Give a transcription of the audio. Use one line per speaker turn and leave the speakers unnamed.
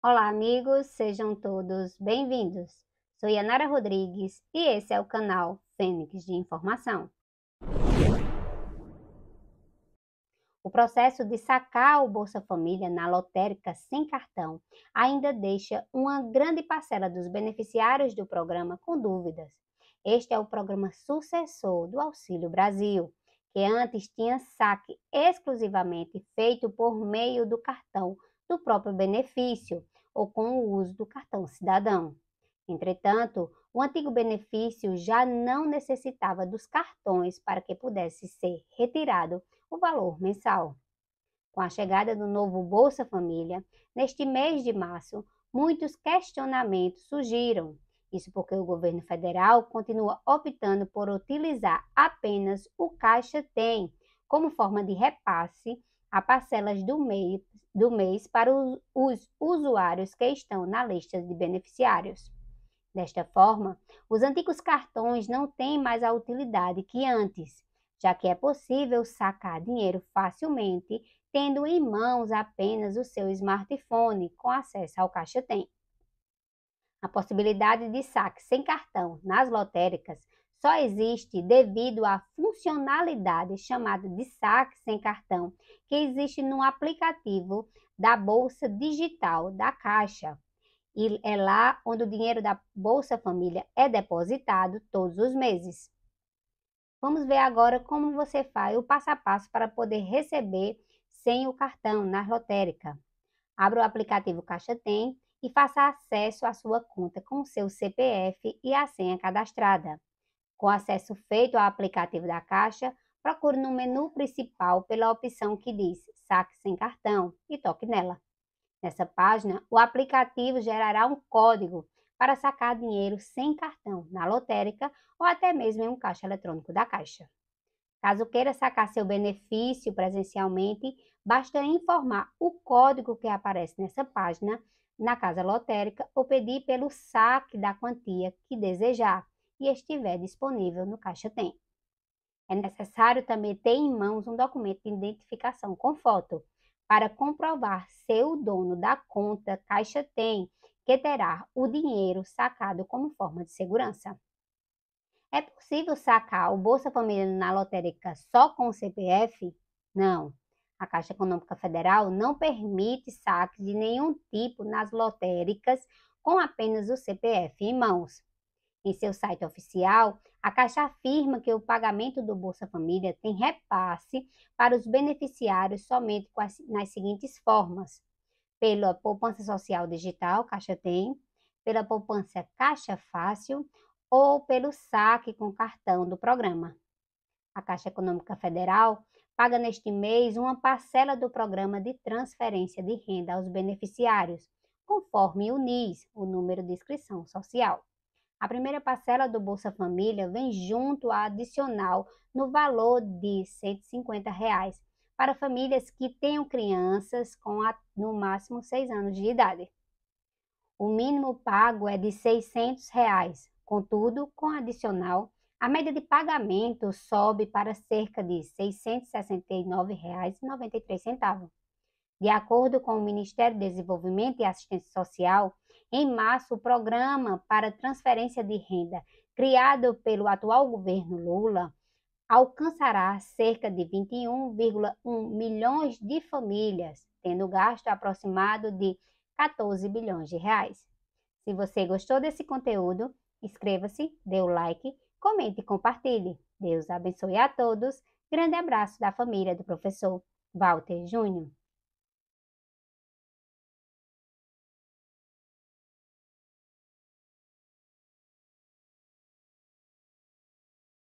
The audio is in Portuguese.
Olá, amigos, sejam todos bem-vindos. Sou Yanara Rodrigues e esse é o canal Fênix de Informação. O processo de sacar o Bolsa Família na lotérica sem cartão ainda deixa uma grande parcela dos beneficiários do programa com dúvidas. Este é o programa sucessor do Auxílio Brasil, que antes tinha saque exclusivamente feito por meio do cartão do próprio benefício ou com o uso do cartão cidadão. Entretanto, o antigo benefício já não necessitava dos cartões para que pudesse ser retirado o valor mensal. Com a chegada do novo Bolsa Família, neste mês de março, muitos questionamentos surgiram. Isso porque o governo federal continua optando por utilizar apenas o Caixa Tem como forma de repasse a parcelas do mês, do mês para os, os usuários que estão na lista de beneficiários. Desta forma, os antigos cartões não têm mais a utilidade que antes, já que é possível sacar dinheiro facilmente tendo em mãos apenas o seu smartphone com acesso ao caixa tem. A possibilidade de saque sem cartão nas lotéricas só existe devido à funcionalidade chamada de saque sem cartão, que existe no aplicativo da Bolsa Digital da Caixa. E é lá onde o dinheiro da Bolsa Família é depositado todos os meses. Vamos ver agora como você faz o passo a passo para poder receber sem o cartão na lotérica. Abra o aplicativo Caixa Tem e faça acesso à sua conta com seu CPF e a senha cadastrada. Com acesso feito ao aplicativo da Caixa, procure no menu principal pela opção que diz Saque sem cartão e toque nela. Nessa página, o aplicativo gerará um código para sacar dinheiro sem cartão na lotérica ou até mesmo em um caixa eletrônico da Caixa. Caso queira sacar seu benefício presencialmente, basta informar o código que aparece nessa página na casa lotérica ou pedir pelo saque da quantia que desejar e estiver disponível no caixa TEM. É necessário também ter em mãos um documento de identificação com foto para comprovar ser o dono da conta Caixa Tem que terá o dinheiro sacado como forma de segurança. É possível sacar o Bolsa Família na lotérica só com o CPF? Não. A Caixa Econômica Federal não permite saques de nenhum tipo nas lotéricas com apenas o CPF em mãos. Em seu site oficial, a Caixa afirma que o pagamento do Bolsa Família tem repasse para os beneficiários somente nas seguintes formas: pela poupança social digital, Caixa tem, pela poupança Caixa Fácil ou pelo saque com cartão do programa. A Caixa Econômica Federal paga neste mês uma parcela do programa de transferência de renda aos beneficiários, conforme o NIS, o número de inscrição social. A primeira parcela do Bolsa Família vem junto à adicional no valor de R$ 150,00 para famílias que tenham crianças com no máximo 6 anos de idade. O mínimo pago é de R$ 600,00, contudo, com adicional, a média de pagamento sobe para cerca de R$ 669,93. De acordo com o Ministério do Desenvolvimento e Assistência Social, em março, o Programa para Transferência de Renda, criado pelo atual governo Lula, alcançará cerca de 21,1 milhões de famílias, tendo gasto aproximado de 14 bilhões de reais. Se você gostou desse conteúdo, inscreva-se, dê o like, comente e compartilhe. Deus abençoe a todos. Grande abraço da família do professor Walter Júnior.